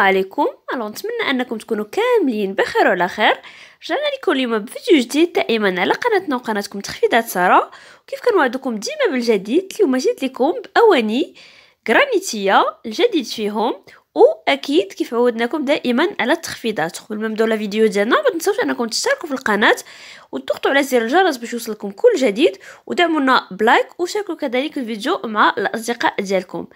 عليكم الو نتمنى انكم تكونوا كاملين بخير وعلى خير رجعنا لكم اليوم بفيديو جديد دائما على قناتنا وقناتكم تخفيضات ساره وكيف كنوعدكم ديما بالجديد اليوم جيت لكم باواني جرانيتيه الجديد فيهم واكيد كيف عودناكم دائما على التخفيضات قبل ما نبداو لا فيديو ديالنا ما تنساوش انكم تشتركوا في القناه وتضغطوا على زر الجرس باش يوصلكم كل جديد ودعمونا بلايك وشاركوا كذلك الفيديو مع الاصدقاء ديالكم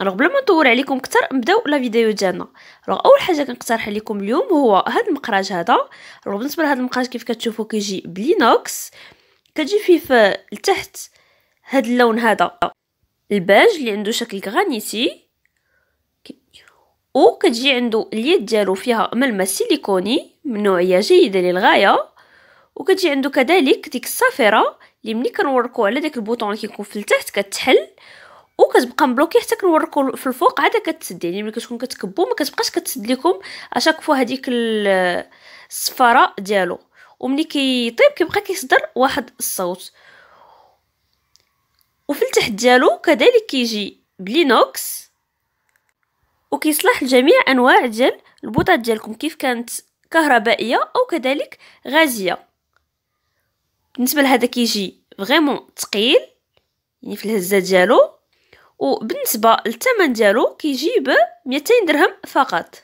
الوغ بلا ما نطول عليكم اكثر نبداو لا فيديو ديالنا الوغ اول حاجه كنقترح عليكم اليوم هو هذا المقراج هذا الوغ بالنسبه لهذا المقراج كيف كتشوفوا كيجي بلينوكس كتجي فيه في لتحت هذا اللون هذا الباج اللي عنده شكل غرانيتي وكتجي عنده اليد ديالو فيها ملمس سيليكوني من نوعيه جيده للغايه وكتجي عنده كذلك ديك الصافره اللي ملي كنوركو على داك البوطون اللي كيكون في التحت كتحل وكتبقى مبلوكي حتى كنوركو في الفوق عاد كتسد يعني ملي كتكون كتكبو ما كتبقاش كتسد لكم اشاك فوا هذيك الصفاره ديالو وملي كيطيب كيبقى كيصدر واحد الصوت وفي التحت ديالو كذلك كيجي بلينوكس وكيصلح لجميع انواع ديال البوطات ديالكم كيف كانت كهربائيه او كذلك غازيه بالنسبه لهذا كيجي فريمون ثقيل يعني في الهزه ديالو وبالنسبه للثمن ديالو كيجيب 200 درهم فقط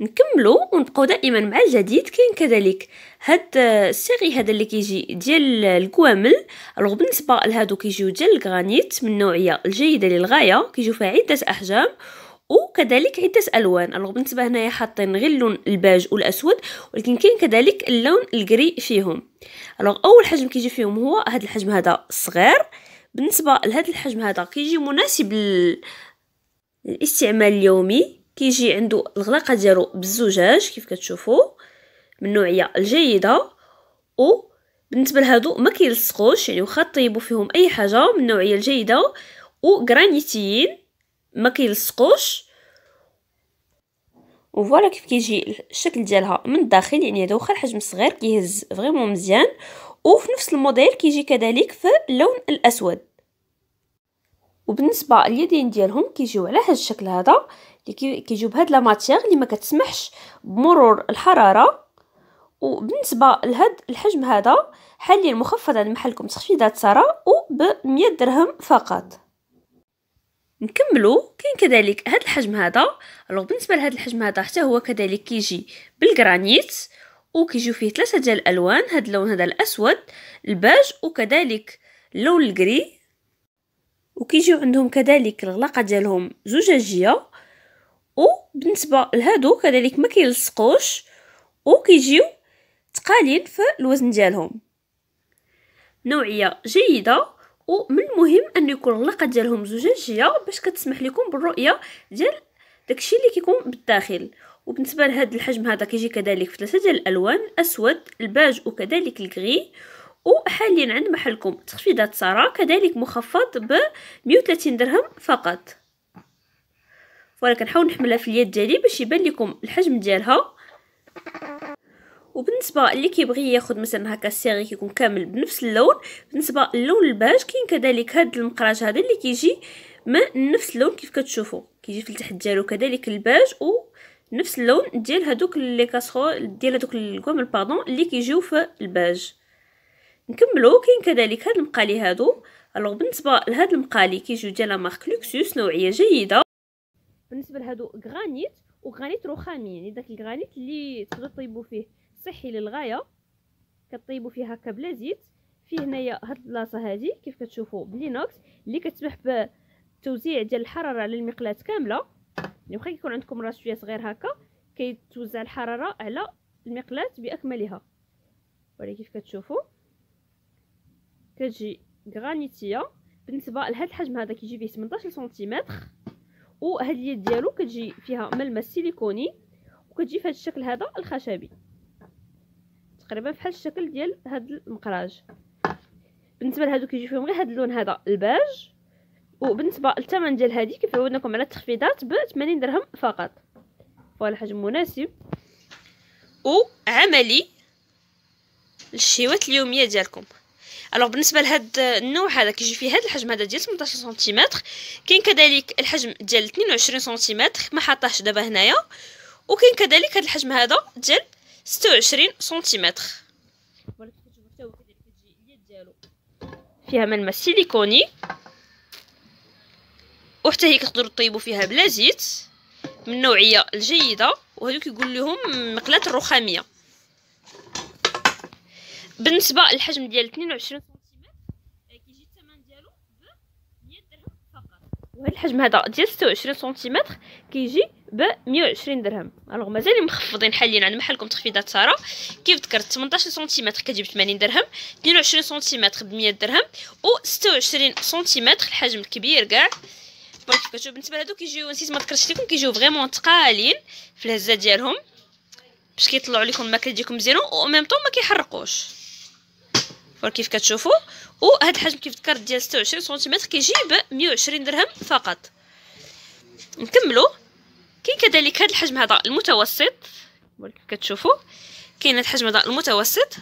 نكملو ونبقاو دائما مع الجديد كاين كذلك هاد السيغي هذا اللي كيجي ديال الكوامل الوغ بالنسبه لهادو كيجيو ديال الغرانيت من نوعيه الجيده للغايه كيجيو فيها عده احجام وكذلك عده الوان الوغ بالنسبه هنايا حاطين غير اللون الباج والاسود ولكن كاين كذلك اللون الكري فيهم الوغ اول حجم كيجي فيهم هو هاد الحجم هذا الصغير بالنسبه لهذا الحجم هذا كيجي مناسب للاستعمال اليومي كيجي عنده الغلاقه ديالو بالزجاج كيف كتشوفوا من نوعيه الجيده و بالنسبه لهادو ما كيلصقوش يعني واخا طيبوا فيهم اي حاجه من النوعيه الجيده وغرانيتيين ما كيلصقوش وفوالا كيف كيجي الشكل ديالها من الداخل يعني هذا واخا الحجم صغير كيهز فريمون مزيان وفي نفس الموديل كيجي كذلك في اللون الاسود وبالنسبه اليدين ديالهم كيجيو على هذا الشكل هذا اللي كيجيو بهاد لا ماتيغ اللي ما كتسمحش بمرور الحراره وبالنسبه لهاد الحجم هذا حاليا مخفض عند محلكم تخفيضات سارة وب 100 درهم فقط نكملو كاين كذلك هاد الحجم هذا الوغ بالنسبه لهاد الحجم هذا حتى هو كذلك كيجي بالجرانيت وكيجيو فيه ثلاثه ديال الالوان هاد اللون هذا الاسود الباج وكذلك اللون الكري وكيجيو عندهم كذلك الغلاقه ديالهم زجاجيه وبالنسبه لهادو كذلك ما كيلصقوش وكيجيو تقاليد في الوزن ديالهم نوعيه جيده ومن المهم ان يكون الغلاقه ديالهم زجاجيه باش كتسمح لكم بالرؤيه ديال داكشي اللي كيكون بالداخل وبالنسبة لهذا الحجم هذا كيجي كذلك في ثلاثة ديال الألوان اسود الباج وكذلك الكغي وحاليا عند محلكم تخفيضات سارة كذلك مخفض ب 130 درهم فقط ولكن نحاول نحملها في اليد ديالي باش يبان لكم الحجم ديالها وبالنسبه اللي كيبغي ياخذ مثلا هكا السيري كيكون كامل بنفس اللون بالنسبه للون الباج كاين كذلك هذا المقراج هذا اللي كيجي من نفس اللون كيف كتشوفوا كيجي في التحت ديالو كذلك الباج و نفس اللون ديال هادوك لي كاسرول ديال هادوك الكومل باردون اللي كيجيو في الباج نكملو كاين كذلك هاد المقالي هادو الوغ بالنسبه لهاد المقالي كيجيو ديال مارك لوكسوس نوعيه جيده بالنسبه لهادو غرانيت وغرانيت رخامي يعني داك الغرانيت اللي تقدر طيبو فيه صحي للغايه كطيبو فيه هكا بلا زيت فيه هنايا هاد البلاصه هادي كيف كتشوفوا بلينوكس اللي كتسمح بتوزيع ديال الحراره على المقلاه كامله يعني واخا يكون عندكم راس شويه صغير هكا كيتوزع الحراره على المقلاة باكملها ولي كيف كتشوفوا كتجي غرانيتيه بالنسبه لهذا الحجم هذا كيجي فيه 18 سنتيمتر وهاد اليد ديالو كتجي فيها ملمس سيليكوني وكتجي في هذا الشكل هذا الخشبي تقريبا بحال الشكل ديال هذا المقراج بالنسبه لهادو كيجي فيهم غير هذا اللون هذا الباج وبالنسبه للثمن ديال هذه كيف عودناكم على التخفيضات ب 80 درهم فقط فوالا حجم مناسب وعملي للشيوات اليوميه ديالكم الوغ بالنسبه لهاد النوع هذا كيجي فيه هاد الحجم هذا ديال 18 سنتيمتر كاين كذلك الحجم ديال 22 سنتيمتر ما حطاهش دابا هنايا وكاين كذلك هاد الحجم هذا ديال 26 سنتيمتر فيها ملمس سيليكوني وحتى هي كتقدروا طيبوا فيها بلا زيت من النوعيه الجيده وهذو كيقول لهم مقلات الرخاميه بالنسبه للحجم ديال 22 سنتيمتر وهذا الحجم هذا ديال 26 سنتيمتر كيجي ب 120 درهم الوغ مازال مخفضين حاليا عند محلكم تخفيضات ساره كيف ذكرت 18 سنتيمتر كتجيب 80 درهم 22 سنتيمتر ب 100 درهم و 26 سنتيمتر الحجم الكبير كاع بون كتشوف بالنسبه لهادو كيجيو نسيت ما ذكرتش لكم كيجيو فريمون ثقالين في الهزه ديالهم باش كيطلعوا لكم الماكله ديالكم مزيانه او ميم طون ما كيحرقوش فور كيف كتشوفوا وهاد الحجم كيف ذكرت ديال 26 سنتيمتر كيجي ب 120 درهم فقط نكملوا كاين كذلك هاد الحجم هذا المتوسط كتشوفوا كاين هاد الحجم هذا المتوسط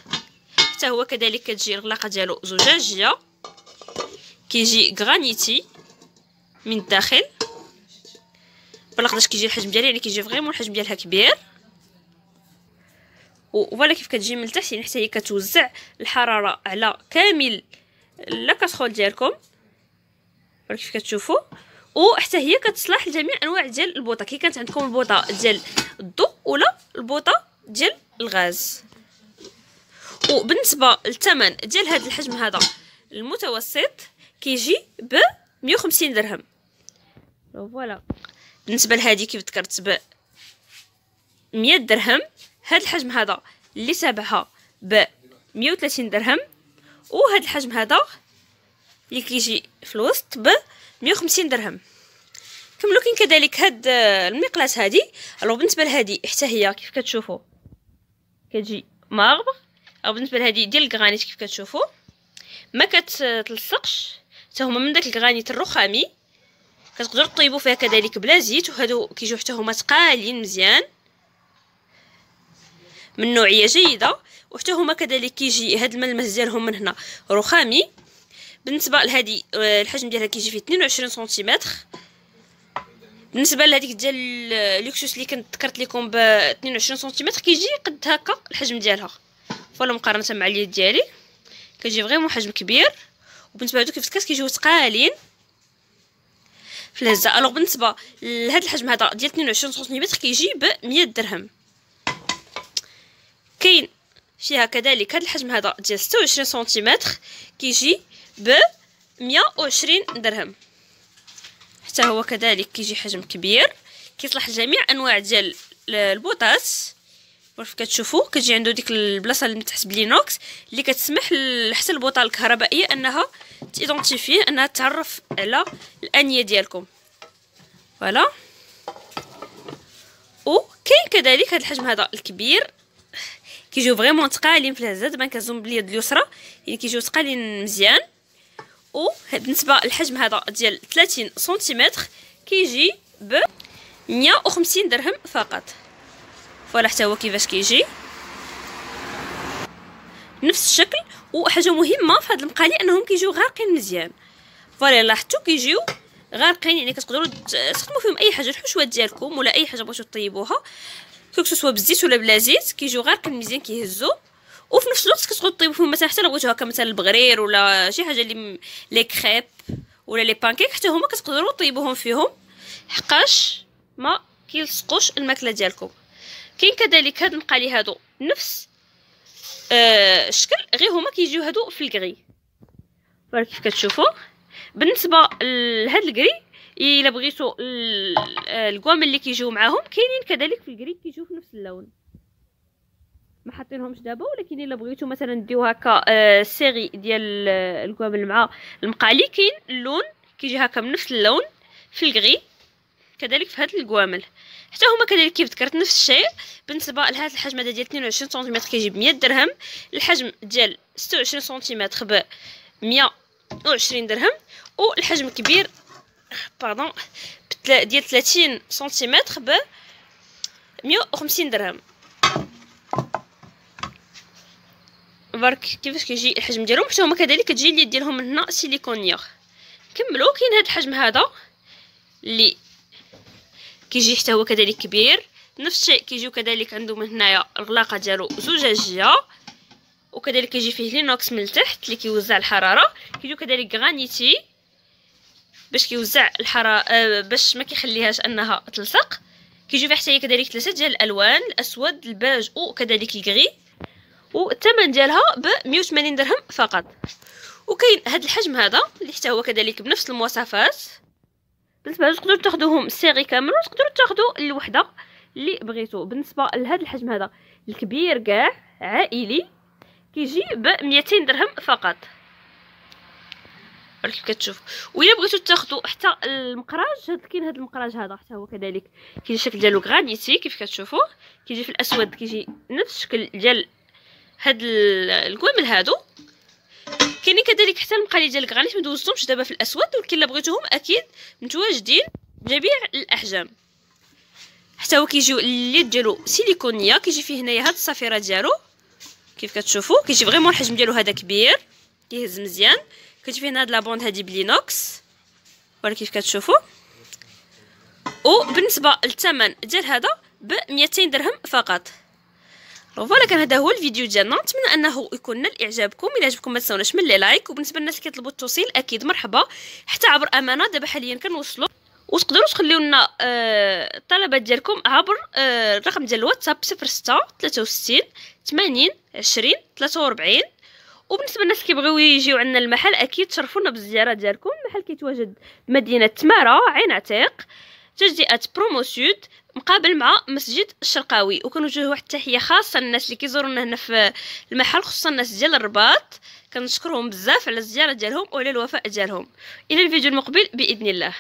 حتى هو كذلك كتجي الغلاقه ديالو زجاجيه كيجي غرانيتي من الداخل بلاقداش كيجي الحجم ديالي يعني كيجي فريمون الحجم ديالها كبير وفوالا كيف كتجي من التحت يعني حتى هي كتوزع الحراره على كامل لا كاسرول ديالكم كيف كتشوفوا وحتى هي كتصلح لجميع انواع ديال البوطه كي كانت عندكم البوطه ديال الضوء ولا البوطه ديال الغاز وبالنسبه للثمن ديال هذا الحجم هذا المتوسط كيجي ب 150 درهم فوالا بالنسبه لهادي كيف ذكرت ب 100 درهم هاد الحجم هذا اللي تابعها ب 130 درهم وهاد الحجم هذا اللي كيجي في الوسط ب 150 درهم كملو كاين كذلك هاد المقلاس هادي الو بالنسبه لهادي حتى هي كيف كتشوفوا كتجي ماربر او بالنسبه لهادي ديال الكرانيت كيف كتشوفوا ما كتلصقش حتى هما من داك الكغانيت الرخامي كتقدروا طيبوا فيها كذلك بلا زيت وهادو كيجيو حتى هما ثقالين مزيان من نوعيه جيده وحتى هما كذلك كيجي هاد الملمس ديالهم من هنا رخامي بالنسبه لهادي آه، الحجم ديالها كيجي فيه 22 سنتيمتر بالنسبه لهذيك ديال لوكسوس اللي كنت ذكرت لكم ب 22 سنتيمتر كيجي قد هكا الحجم ديالها فوالا مقارنه مع اليد ديالي كيجي فريمون حجم كبير وبالنسبه لهذوك الفتكات كيجيو ثقالين في الهزه الوغ بالنسبه لهذا الحجم هذا ديال 22 سنتيمتر كيجي ب 100 درهم كاين فيها كذلك هذا الحجم هذا ديال 26 سنتيمتر كيجي ب 120 درهم حتى هو كذلك كيجي حجم كبير كيصلح لجميع انواع ديال البوطات كيف كتشوفوا كتجي عنده ديك البلاصه اللي متحسب لينوكس اللي كتسمح حتى البوطه الكهربائيه انها تيدونتيفيه انها تعرف على الانيه ديالكم فوالا او كاين كذلك هذا الحجم هذا الكبير كيجيو فريمون ثقالين في الهزات ما كنظن باليد اليسرى يعني كيجيو ثقالين مزيان او بالنسبه للحجم هذا ديال 30 سنتيمتر كيجي ب 150 درهم فقط فوالا حتى هو كيفاش كيجي نفس الشكل وحاجه مهمه في هاد المقالي انهم كيجيو غارقين مزيان فوالا لاحظتوا كيجيو غارقين يعني كتقدروا تخدموا فيهم اي حاجه الحشوات ديالكم ولا اي حاجه بغيتو طيبوها سوا بالزيت ولا بلا زيت كيجيو غارقين مزيان كيهزوا وفي نفس الوقت كتقدروا طيبوا فيهم مثلا حتى لو بغيتو هكا مثلا البغرير ولا شي حاجه اللي لي كريب ولا لي بانكيك حتى هما كتقدروا طيبوهم فيهم حقاش ما كيلصقوش الماكله ديالكم كاين كذلك هاد المقالي هادو نفس آه الشكل غير هما كيجيو هادو في الكري فوالا كيف كتشوفوا بالنسبه لهاد الكري الا بغيتو آه، الكوام اللي كيجيو معاهم كاينين كذلك في الكري كيجيو في نفس اللون ما حاطينهمش دابا ولكن الا بغيتو مثلا ديو هكا السيري آه، سيري ديال الكوامل مع المقالي كاين اللون كيجي هكا بنفس اللون في الكري كذلك في هاد الجوامل حتى هما كذلك كيف ذكرت نفس الشيء بالنسبه لهذا الحجم هذا ديال 22 سنتيمتر كيجيب 100 درهم الحجم ديال 26 سنتيمتر ب 120 درهم والحجم الكبير باردون ديال 30 سنتيمتر ب 150 درهم برك كيفاش كيجي الحجم ديالهم حتى هما كذلك كتجي اليد ديالهم من هنا سيليكونيغ نكملوا كاين هذا الحجم هذا اللي كيجي حتى هو كذلك كبير نفس الشيء كيجيو كذلك عنده من هنايا الغلاقه ديالو زجاجيه وكذلك كيجي فيه لينوكس من التحت اللي كيوزع الحراره كيجيو كذلك غرانيتي باش كيوزع الحراره آه باش ما كيخليهاش انها تلصق كيجيو فيه حتى هي كذلك ثلاثه ديال الالوان الاسود الباج وكذلك الكغي والثمن ديالها ب 180 درهم فقط وكاين هذا الحجم هذا اللي حتى هو كذلك بنفس المواصفات بالنسبه تقدروا تاخذوهم سيري كامل وتقدروا تاخذوا الوحده اللي بغيتو بالنسبه لهذا الحجم هذا الكبير كاع عائلي كيجي ب 200 درهم فقط راك كتشوف ويلا بغيتو تاخذوا حتى المقراج هاد كاين هاد المقراج هذا حتى هو كذلك كيجي الشكل ديالو غرانيتي كيف كتشوفوا كيجي في الاسود كيجي نفس الشكل ديال هاد الكوامل هادو كاينين كذلك حتى المقالي ديال الكرانيت ما دوزتهمش دابا في الاسود ولكن الا بغيتوهم اكيد متواجدين بجميع الاحجام حتى هو كيجيو اليد ديالو سيليكونيه كيجي فيه هنايا هاد الصفيره ديالو كيف كتشوفوا كيجي فريمون الحجم ديالو هذا كبير كيهز مزيان كتجي فيه هنا هاد لابوند هادي بلينوكس ولا كيف كتشوفوا وبالنسبه للثمن ديال هذا ب 200 درهم فقط فوالا كان هذا هو الفيديو ديالنا نتمنى انه يكون نال اعجابكم الا عجبكم ما تنساوناش من لي لايك وبالنسبه للناس اللي كيطلبوا التوصيل اكيد مرحبا حتى عبر امانه دابا حاليا كنوصلوا وتقدروا تخليو لنا آه، الطلبات ديالكم عبر آه، الرقم ديال الواتساب 06 63 80 20 43 وبالنسبه للناس اللي كيبغيو يجيو عندنا المحل اكيد تشرفونا بالزياره ديالكم المحل كيتواجد مدينه تماره عين عتيق تجزئه برومو سود مقابل مع مسجد الشرقاوي وكنوجه واحد التحيه خاصه للناس اللي كيزورونا هنا في المحل خصوصا الناس ديال الرباط كنشكرهم بزاف على الزياره ديالهم وعلى الوفاء ديالهم الى الفيديو المقبل باذن الله